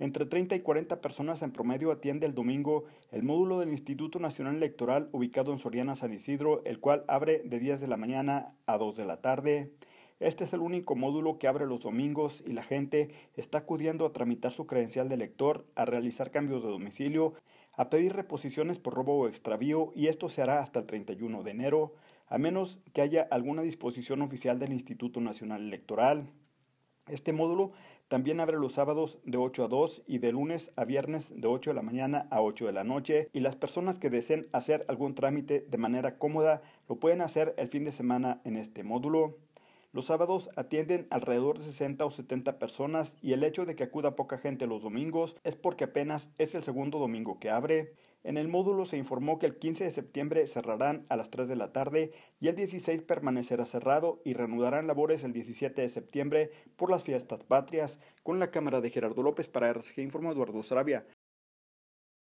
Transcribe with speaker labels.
Speaker 1: Entre 30 y 40 personas en promedio atiende el domingo el módulo del Instituto Nacional Electoral ubicado en Soriana San Isidro, el cual abre de 10 de la mañana a 2 de la tarde. Este es el único módulo que abre los domingos y la gente está acudiendo a tramitar su credencial de elector, a realizar cambios de domicilio, a pedir reposiciones por robo o extravío y esto se hará hasta el 31 de enero, a menos que haya alguna disposición oficial del Instituto Nacional Electoral. Este módulo también abre los sábados de 8 a 2 y de lunes a viernes de 8 de la mañana a 8 de la noche y las personas que deseen hacer algún trámite de manera cómoda lo pueden hacer el fin de semana en este módulo. Los sábados atienden alrededor de 60 o 70 personas y el hecho de que acuda poca gente los domingos es porque apenas es el segundo domingo que abre. En el módulo se informó que el 15 de septiembre cerrarán a las 3 de la tarde y el 16 permanecerá cerrado y reanudarán labores el 17 de septiembre por las fiestas patrias. Con la cámara de Gerardo López para RCG informó Eduardo Sarabia.